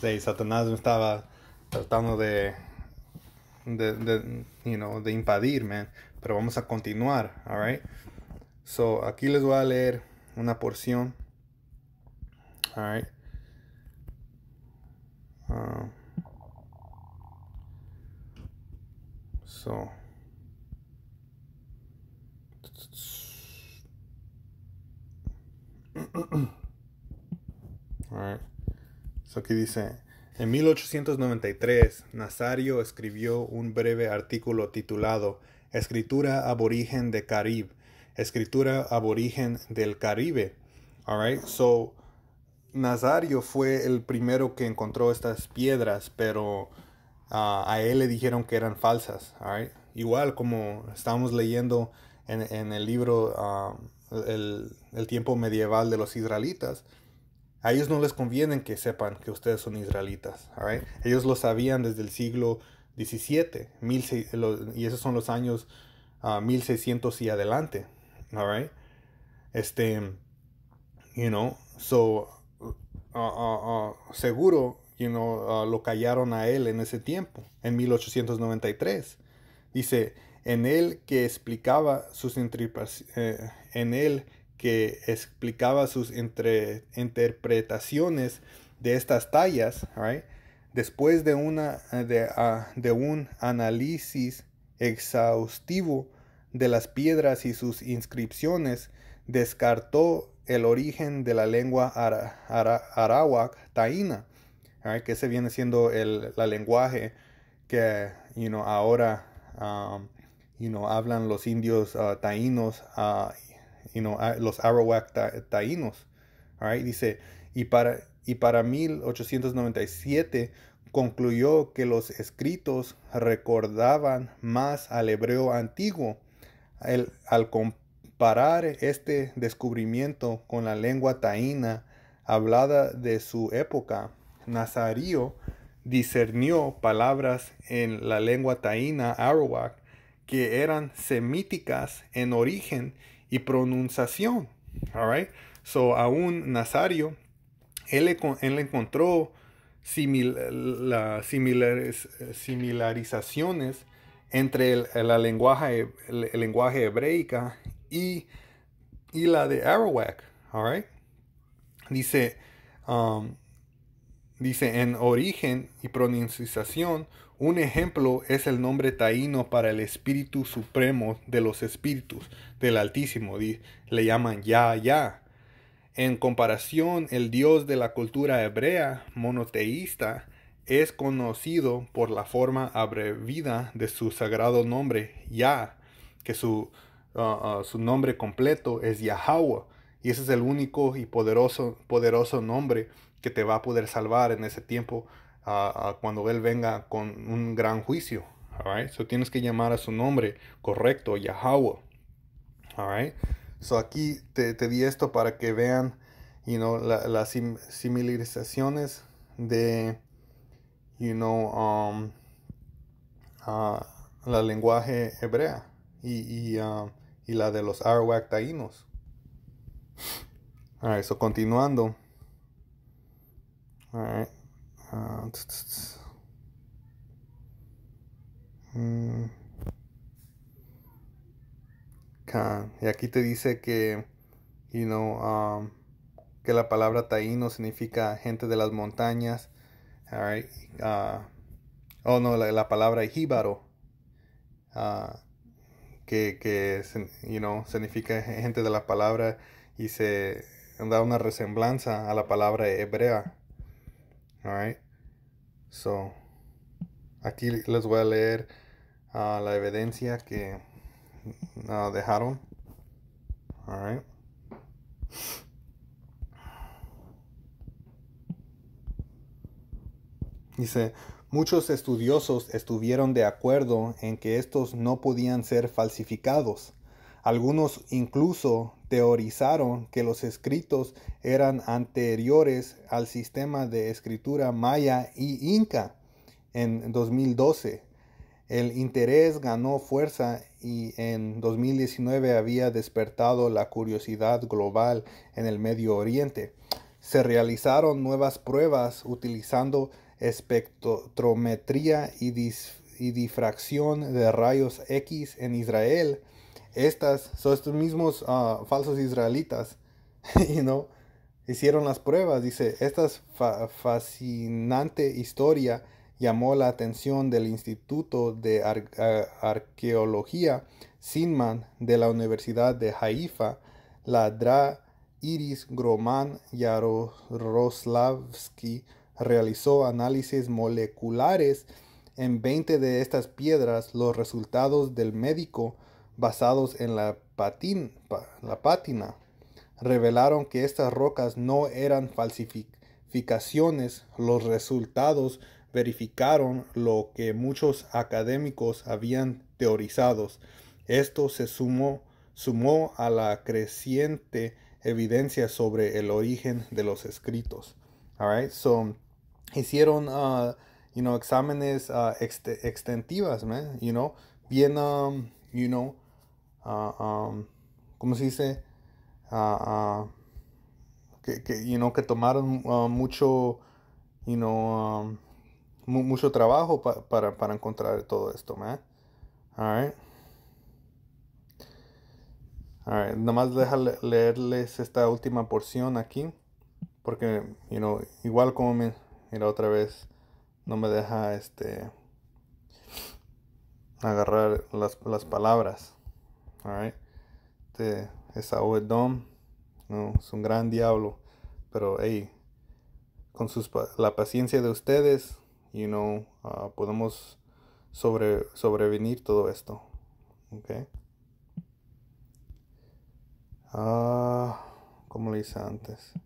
sí, Satanás me estaba tratando de, de, de, you know, de impedir, man. Pero vamos a continuar, all right? So, aquí les voy a leer una porción, all right? Ah, so... All aquí dice, en 1893, Nazario escribió un breve artículo titulado Escritura aborigen de Caribe, escritura aborigen del Caribe. so Nazario fue el primero que encontró estas piedras, pero ah, a él le dijeron que eran falsas. Igual como estamos leyendo en, el libro ah, el, tiempo medieval de los israelitas, a ellos no les conviene que sepan que ustedes son israelitas. Ellos lo sabían desde el siglo XVII, 16, y esos son los años 1600 ah, y adelante. Este, you know, so, ah, ah, seguro, you lo callaron a él en ese tiempo, en 1893. Dice, en él que explicaba sus eh, en él que explicaba sus interpretaciones de estas tallas, después de, una, eh, ah, de, un análisis exhaustivo de las piedras y sus inscripciones, descartó el origen de la lengua arawak taína, que ese viene siendo el lenguaje que ahora um, hablan los indios ah, taínos ah, los Arawak taínos. Dice, y para, y para 1897 concluyó que los escritos recordaban más al hebreo antiguo al comparar este descubrimiento con la lengua taína hablada de su época. Nazario discernió palabras en la lengua taína arawak que eran semíticas en origen y pronunciación. All right? So, aún Nazario, él, encontró similarizaciones entre el, la lenguaje, el, lenguaje y, la de Arawak. All right? Dice, um, dice en origen y pronunciación, un ejemplo es el nombre taíno para el Espíritu Supremo de los Espíritus, del Altísimo, le llaman Ya Ya. En comparación, el dios de la cultura hebrea, monoteísta, es conocido por la forma abrevida de su sagrado nombre, Yah, que uh, uh, su, nombre completo es Yahweh, y ese es el único y poderoso, poderoso nombre que te va a poder salvar en ese tiempo cuando Él venga con un gran juicio. Alright, so tienes que llamar a su nombre correcto, Yahweh. Alright, so aquí te, di esto para que vean you know, las similarizaciones de you know, um, ah, la lenguaje hebrea y, ah, la de los Arawak taínos. Alright, so continuando. Alright. Mm. Y aquí te dice que, you know, um, que la palabra taíno significa gente de las montañas. All uh, oh, no, la, palabra jíbaro. Uh, que, que you know, significa gente de la palabra y se da una resemblanza a la palabra hebrea. All So, aquí les voy a leer ah, la evidencia que ah, dejaron. Dice, muchos estudiosos estuvieron de acuerdo en que estos no podían ser falsificados algunos incluso teorizaron que los escritos eran anteriores al sistema de escritura maya y inca en 2012. El interés ganó fuerza y en 2019 había despertado la curiosidad global en el Medio Oriente. Se realizaron nuevas pruebas utilizando espectrometría y, y difracción de rayos X en Israel estas, son estos mismos ah, falsos israelitas, hicieron las pruebas. Dice, esta fascinante historia llamó la atención del Instituto de Arqueología Sinman de la Universidad de Haifa, la DRA Iris Groman Yaroslavsky realizó análisis moleculares en 20 de estas piedras. Los resultados del médico basados en la, patin, la pátina revelaron que estas rocas no eran falsificaciones. Los resultados verificaron lo que muchos académicos habían teorizado. Esto se sumó, sumó a la creciente evidencia sobre el origen de los escritos. All right? so, hicieron uh, you know, exámenes uh, extensivas, man, you know, bien, um, you know, como ah, ¿cómo se dice? Ah, ah, que, tomaron mucho, you know, mucho trabajo para, encontrar todo esto, ¿me? All Nomás deja leerles esta última porción aquí, porque, you igual como me, mira otra vez, no me deja este agarrar las, las palabras. Alright. Este es es un gran diablo. Pero hey, con sus, la paciencia de ustedes, you know, uh, podemos sobre, sobrevenir todo esto. Ah, ¿Cómo Ah, como le hice antes.